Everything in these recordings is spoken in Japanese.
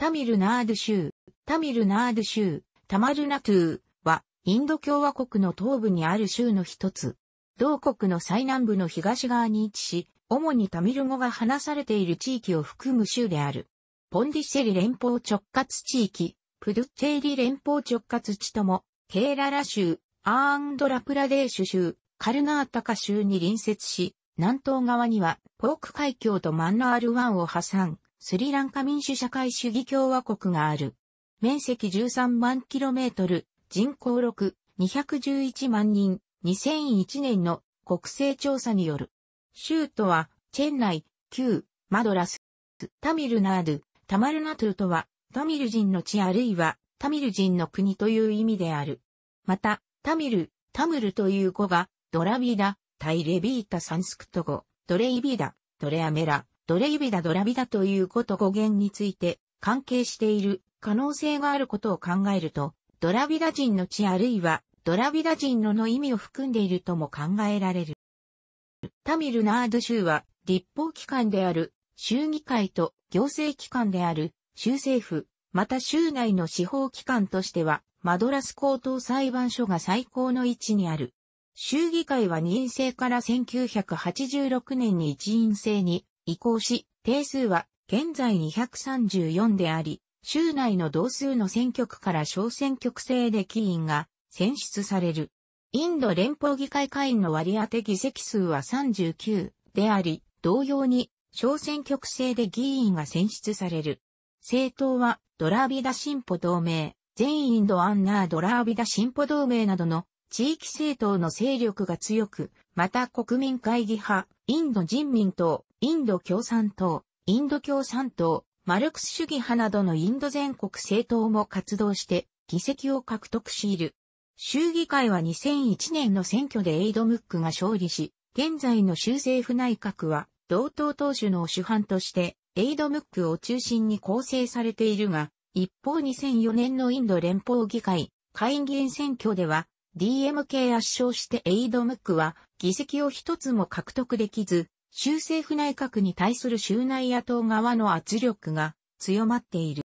タミルナード州、タミルナード州、タマルナトゥーは、インド共和国の東部にある州の一つ。同国の最南部の東側に位置し、主にタミル語が話されている地域を含む州である。ポンディシェリ連邦直轄地域、プドゥッチェリ連邦直轄地とも、ケーララ州、アーンドラプラデーシュ州、カルナータカ州に隣接し、南東側には、ポーク海峡とマンナール湾を挟ん、スリランカ民主社会主義共和国がある。面積13万キロメートル、人口6、211万人、2001年の国勢調査による。州都は、チェンナイ、旧、マドラス、タミルナード、タマルナトゥとは、タミル人の地あるいは、タミル人の国という意味である。また、タミル、タムルという語が、ドラビダ、タイレビータサンスクト語、ドレイビダ、ドレアメラ、ドレイビダドラビダということ語源について関係している可能性があることを考えると、ドラビダ人の地あるいはドラビダ人のの意味を含んでいるとも考えられる。タミルナード州は立法機関である州議会と行政機関である州政府、また州内の司法機関としてはマドラス高等裁判所が最高の位置にある。州議会は任政から1986年に一員制に移行し、定数は現在234であり、州内の同数の選挙区から小選挙区制で議員が選出される。インド連邦議会会員の割り当て議席数は39であり、同様に小選挙区制で議員が選出される。政党はドラービダ進歩同盟、全インドアンナードラービダ進歩同盟などの地域政党の勢力が強く、また国民会議派、インド人民党、インド共産党、インド共産党、マルクス主義派などのインド全国政党も活動して議席を獲得しいる。州議会は2001年の選挙でエイド・ムックが勝利し、現在の州政府内閣は同党党首の主犯としてエイド・ムックを中心に構成されているが、一方2004年のインド連邦議会、会議員選挙では DMK 圧勝してエイド・ムックは議席を一つも獲得できず、州政府内閣に対する州内野党側の圧力が強まっている。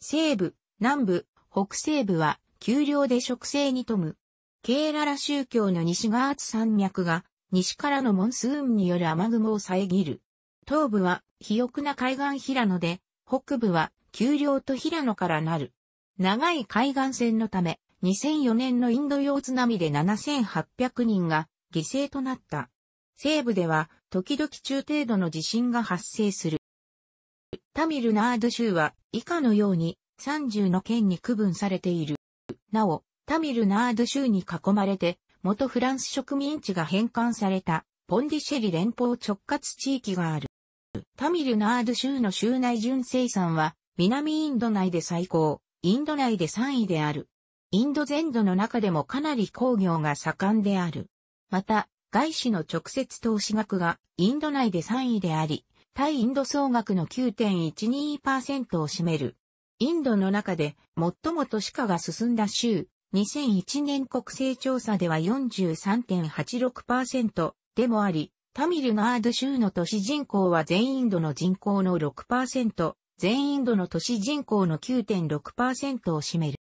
西部、南部、北西部は丘陵で植生に富む。ケーララ宗教の西側津山脈が西からのモンスーンによる雨雲を遮る。東部は肥沃な海岸平野で、北部は丘陵と平野からなる。長い海岸線のため、2004年のインド洋津波で7800人が犠牲となった。西部では、時々中程度の地震が発生する。タミルナード州は、以下のように、30の県に区分されている。なお、タミルナード州に囲まれて、元フランス植民地が返還された、ポンディシェリ連邦直轄地域がある。タミルナード州の州内純生産は、南インド内で最高、インド内で3位である。インド全土の中でもかなり工業が盛んである。また、外資の直接投資額がインド内で3位であり、対インド総額の9.12%を占める。インドの中で最も都市化が進んだ州、2001年国勢調査では43.86%でもあり、タミルナード州の都市人口は全インドの人口の6%、全インドの都市人口の9.6%を占める。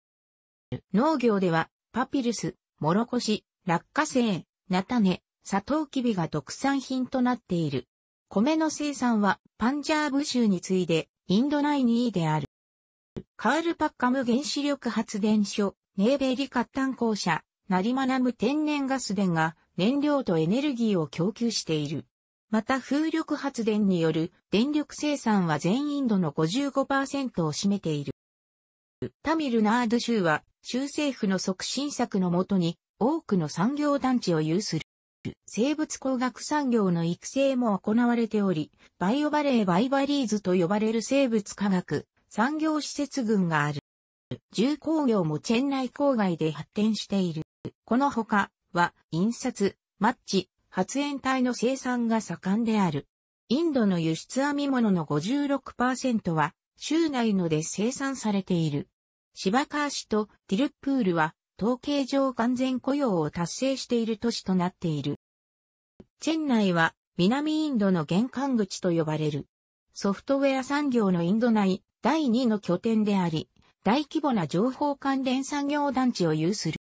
農業では、パピルス、モロコシ、落花生、タネ、サトウキビが特産品となっている。米の生産はパンジャーブ州に次いでインド内2位である。カールパッカム原子力発電所、ネーベリカッタン公社、ナリマナム天然ガス電が燃料とエネルギーを供給している。また風力発電による電力生産は全インドの55%を占めている。タミルナード州は州政府の促進策のもとに多くの産業団地を有する。生物工学産業の育成も行われており、バイオバレーバイバリーズと呼ばれる生物科学、産業施設群がある。重工業もチェン内郊外で発展している。このほかは、印刷、マッチ、発煙体の生産が盛んである。インドの輸出編み物の56%は、州内ので生産されている。芝川市とティルプールは、統計上完全雇用を達成している都市となっている。チェン内は南インドの玄関口と呼ばれる。ソフトウェア産業のインド内第2の拠点であり、大規模な情報関連産業団地を有する。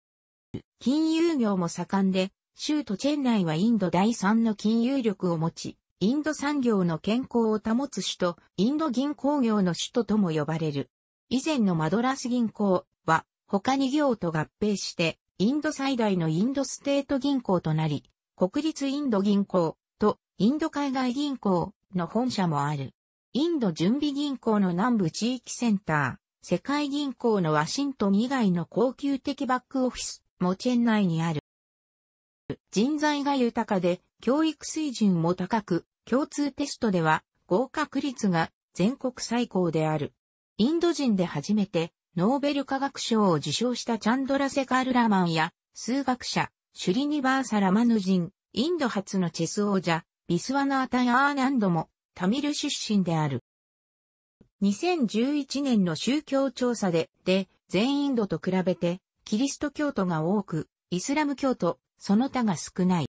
金融業も盛んで、州都チェン内はインド第3の金融力を持ち、インド産業の健康を保つ首都、インド銀行業の首都とも呼ばれる。以前のマドラス銀行は他2行と合併して、インド最大のインドステート銀行となり、国立インド銀行とインド海外銀行の本社もある。インド準備銀行の南部地域センター、世界銀行のワシントン以外の高級的バックオフィスもチェン内にある。人材が豊かで教育水準も高く、共通テストでは合格率が全国最高である。インド人で初めてノーベル化学賞を受賞したチャンドラセカールラマンや数学者、シュリニバーサ・ラマヌジン、インド初のチェス王者、ビスワナータ・アーナンドも、タミル出身である。2011年の宗教調査で、で、全インドと比べて、キリスト教徒が多く、イスラム教徒、その他が少ない。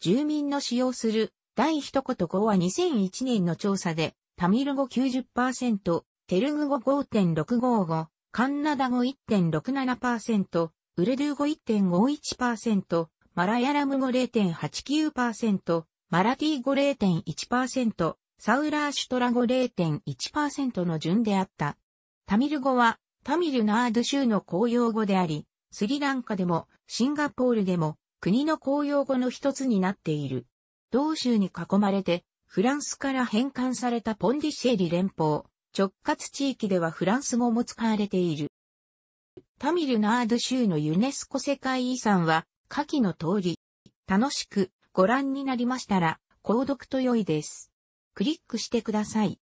住民の使用する第一言語は2001年の調査で、タミル語90%、テルグ語5.655、カンナダ語1.67%、ウルドゥー語1.51%、マラヤラム語0.89%、マラティー語0.1%、サウラーシュトラ語0.1%の順であった。タミル語は、タミルナード州の公用語であり、スリランカでも、シンガポールでも、国の公用語の一つになっている。同州に囲まれて、フランスから返還されたポンディシェリ連邦、直轄地域ではフランス語も使われている。タミルナード州のユネスコ世界遺産は、下記の通り、楽しくご覧になりましたら、購読と良いです。クリックしてください。